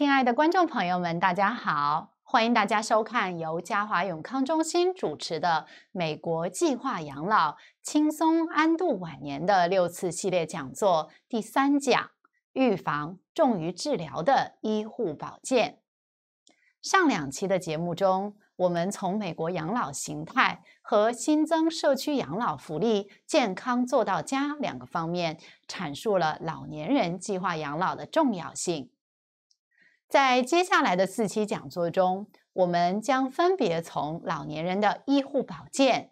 亲爱的观众朋友们，大家好！欢迎大家收看由嘉华永康中心主持的《美国计划养老，轻松安度晚年》的六次系列讲座第三讲：预防重于治疗的医护保健。上两期的节目中，我们从美国养老形态和新增社区养老福利、健康做到家两个方面，阐述了老年人计划养老的重要性。在接下来的四期讲座中，我们将分别从老年人的医护保健、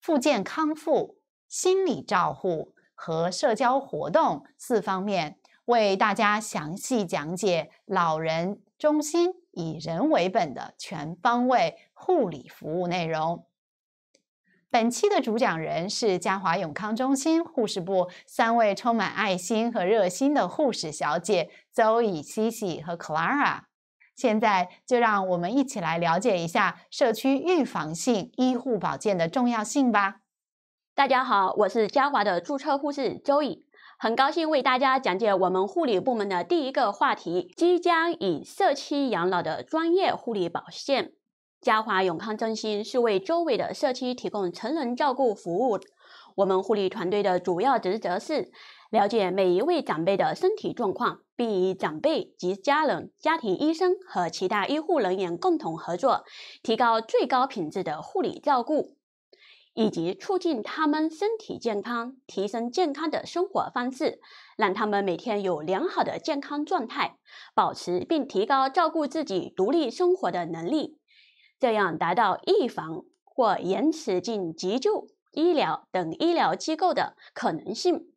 复健康复、心理照护和社交活动四方面，为大家详细讲解老人中心以人为本的全方位护理服务内容。本期的主讲人是嘉华永康中心护士部三位充满爱心和热心的护士小姐：周以、茜茜和 Clara。现在就让我们一起来了解一下社区预防性医护保健的重要性吧。大家好，我是嘉华的注册护士周以，很高兴为大家讲解我们护理部门的第一个话题：即将以社区养老的专业护理保健。嘉华永康中心是为周围的社区提供成人照顾服务。我们护理团队的主要职责是了解每一位长辈的身体状况，并与长辈及家人、家庭医生和其他医护人员共同合作，提高最高品质的护理照顾，以及促进他们身体健康，提升健康的生活方式，让他们每天有良好的健康状态，保持并提高照顾自己独立生活的能力。这样达到预防或延迟进急救、医疗等医疗机构的可能性。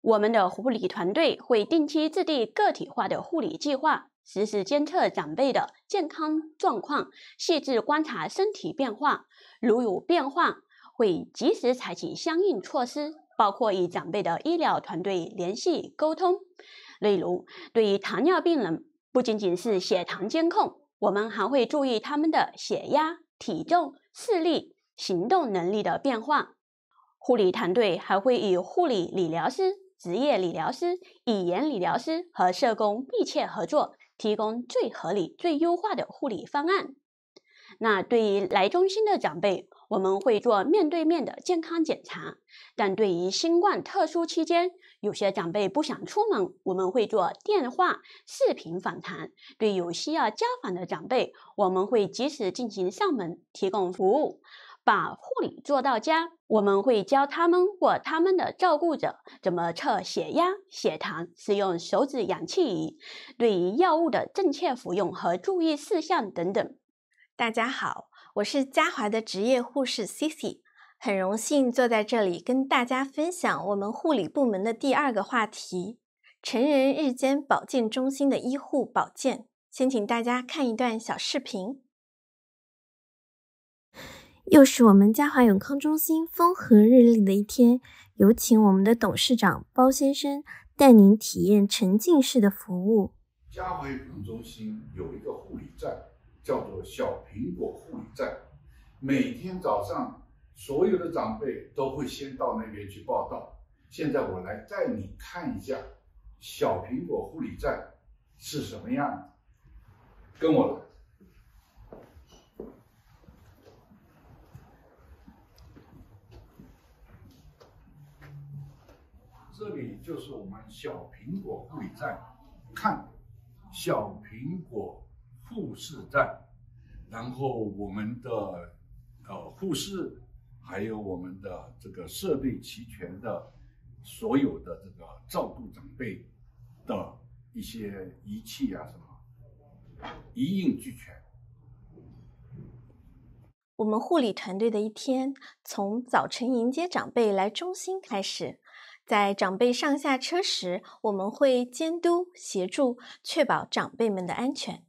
我们的护理团队会定期制定个体化的护理计划，实时监测长辈的健康状况，细致观察身体变化。如有变化，会及时采取相应措施，包括与长辈的医疗团队联系沟通。例如，对于糖尿病人，不仅仅是血糖监控。我们还会注意他们的血压、体重、视力、行动能力的变化。护理团队还会与护理理疗师、职业理疗师、语言理疗师和社工密切合作，提供最合理、最优化的护理方案。那对于来中心的长辈，我们会做面对面的健康检查；但对于新冠特殊期间，有些长辈不想出门，我们会做电话、视频访谈。对有需要家访的长辈，我们会及时进行上门提供服务，把护理做到家。我们会教他们或他们的照顾者怎么测血压、血糖，使用手指氧气仪，对于药物的正确服用和注意事项等等。大家好，我是嘉华的职业护士 CC，很荣幸坐在这里跟大家分享我们护理部门的第二个话题——成人日间保健中心的医护保健。先请大家看一段小视频。又是我们嘉华永康中心风和日丽的一天，有请我们的董事长包先生带您体验沉浸式的服务。嘉华永康中心有一个护理站。叫做小苹果护理站，每天早上所有的长辈都会先到那边去报道。现在我来带你看一下小苹果护理站是什么样子，跟我来。这里就是我们小苹果护理站，看小苹果。护士站，然后我们的呃护士，还有我们的这个设备齐全的，所有的这个照顾长辈的一些仪器啊，什么一应俱全。我们护理团队的一天从早晨迎接长辈来中心开始，在长辈上下车时，我们会监督协助，确保长辈们的安全。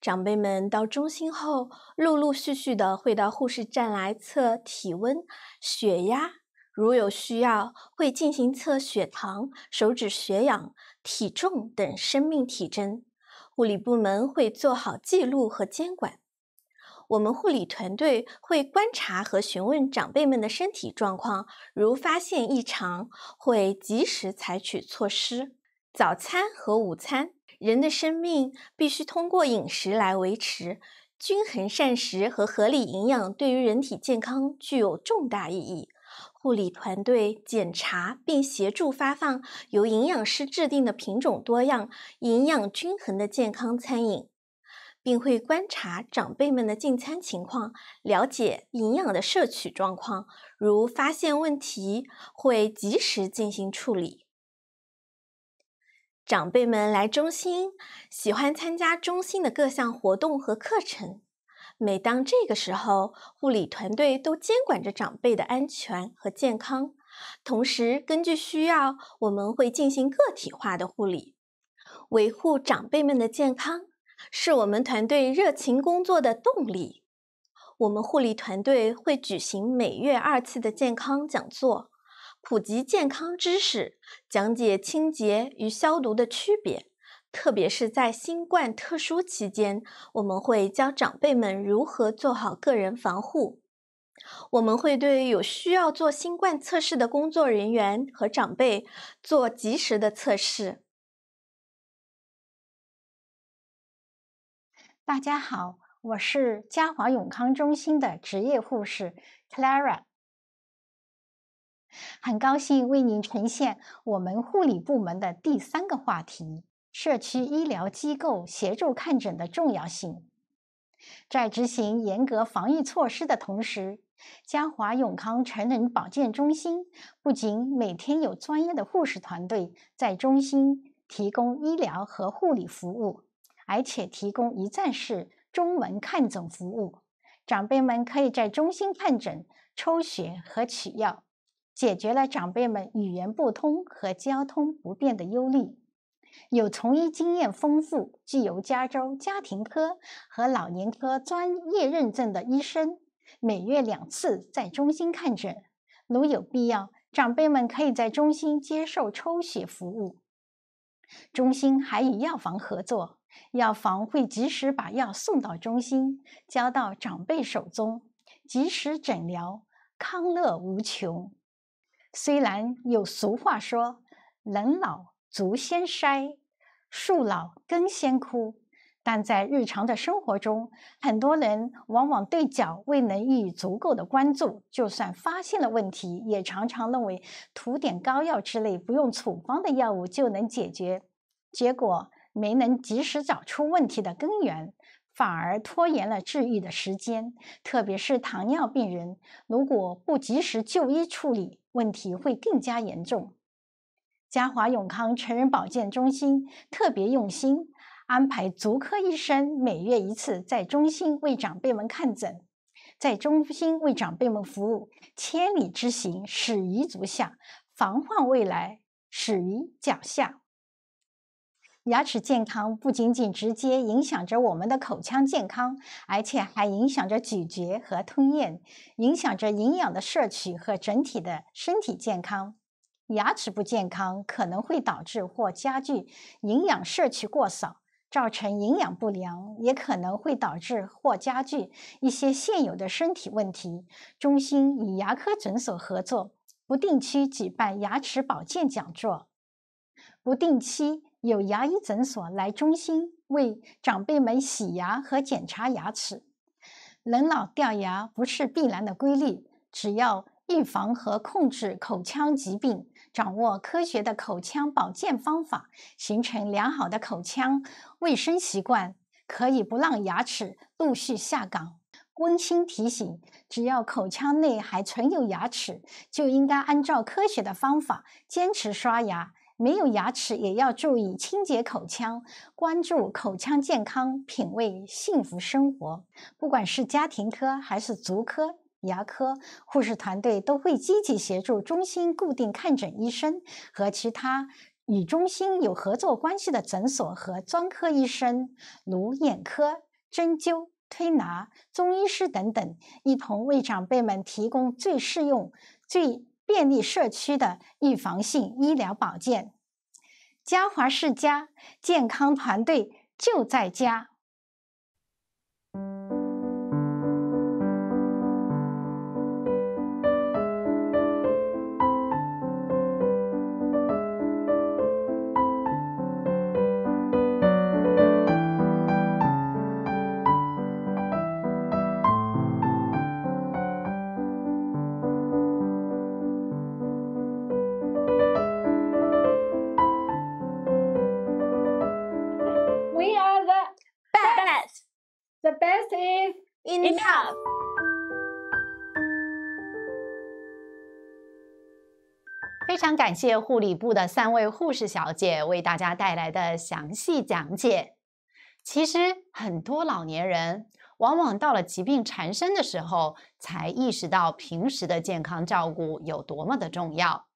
长辈们到中心后，陆陆续续的会到护士站来测体温、血压，如有需要会进行测血糖、手指血氧、体重等生命体征。护理部门会做好记录和监管。我们护理团队会观察和询问长辈们的身体状况，如发现异常，会及时采取措施。早餐和午餐。人的生命必须通过饮食来维持，均衡膳食和合理营养对于人体健康具有重大意义。护理团队检查并协助发放由营养师制定的品种多样、营养均衡的健康餐饮，并会观察长辈们的进餐情况，了解营养的摄取状况。如发现问题，会及时进行处理。长辈们来中心，喜欢参加中心的各项活动和课程。每当这个时候，护理团队都监管着长辈的安全和健康。同时，根据需要，我们会进行个体化的护理，维护长辈们的健康，是我们团队热情工作的动力。我们护理团队会举行每月二次的健康讲座。普及健康知识，讲解清洁与消毒的区别，特别是在新冠特殊期间，我们会教长辈们如何做好个人防护。我们会对有需要做新冠测试的工作人员和长辈做及时的测试。大家好，我是嘉华永康中心的职业护士 Clara。很高兴为您呈现我们护理部门的第三个话题：社区医疗机构协助看诊的重要性。在执行严格防疫措施的同时，嘉华永康成人保健中心不仅每天有专业的护士团队在中心提供医疗和护理服务，而且提供一站式中文看诊服务。长辈们可以在中心看诊、抽血和取药。解决了长辈们语言不通和交通不便的忧虑，有从医经验丰富、具有加州家庭科和老年科专业认证的医生，每月两次在中心看诊。如有必要，长辈们可以在中心接受抽血服务。中心还与药房合作，药房会及时把药送到中心，交到长辈手中，及时诊疗，康乐无穷。虽然有俗话说“人老足先衰，树老根先枯”，但在日常的生活中，很多人往往对脚未能予以足够的关注。就算发现了问题，也常常认为涂点膏药之类不用处方的药物就能解决，结果没能及时找出问题的根源。反而拖延了治愈的时间，特别是糖尿病人，如果不及时就医处理，问题会更加严重。嘉华永康成人保健中心特别用心，安排足科医生每月一次在中心为长辈们看诊，在中心为长辈们服务。千里之行，始于足下；防患未来，始于脚下。牙齿健康不仅仅直接影响着我们的口腔健康，而且还影响着咀嚼和吞咽，影响着营养的摄取和整体的身体健康。牙齿不健康可能会导致或加剧营养摄取过少，造成营养不良，也可能会导致或加剧一些现有的身体问题。中心与牙科诊所合作，不定期举办牙齿保健讲座，不定期。有牙医诊所来中心为长辈们洗牙和检查牙齿。人老掉牙不是必然的规律，只要预防和控制口腔疾病，掌握科学的口腔保健方法，形成良好的口腔卫生习惯，可以不让牙齿陆续下岗。温馨提醒：只要口腔内还存有牙齿，就应该按照科学的方法坚持刷牙。没有牙齿也要注意清洁口腔，关注口腔健康，品味幸福生活。不管是家庭科还是足科、牙科护士团队，都会积极协助中心固定看诊医生和其他与中心有合作关系的诊所和专科医生，如眼科、针灸、推拿、中医师等等，一同为长辈们提供最适用、最。便利社区的预防性医疗保健，嘉华世家健康团队就在家。Enough。非常感谢护理部的三位护士小姐为大家带来的详细讲解。其实，很多老年人往往到了疾病缠身的时候，才意识到平时的健康照顾有多么的重要。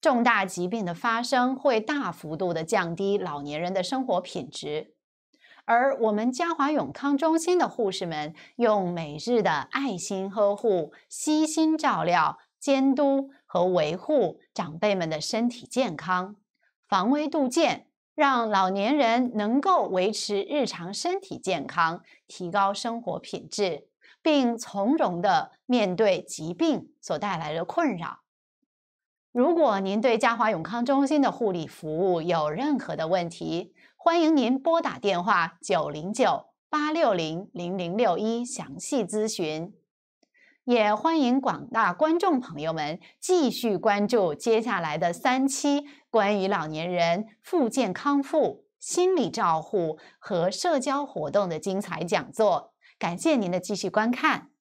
重大疾病的发生会大幅度的降低老年人的生活品质。而我们嘉华永康中心的护士们，用每日的爱心呵护、悉心照料、监督和维护长辈们的身体健康，防微杜渐，让老年人能够维持日常身体健康，提高生活品质，并从容的面对疾病所带来的困扰。如果您对嘉华永康中心的护理服务有任何的问题，欢迎您拨打电话九零九八六零零零六一详细咨询，也欢迎广大观众朋友们继续关注接下来的三期关于老年人复健康复、心理照护和社交活动的精彩讲座。感谢您的继续观看。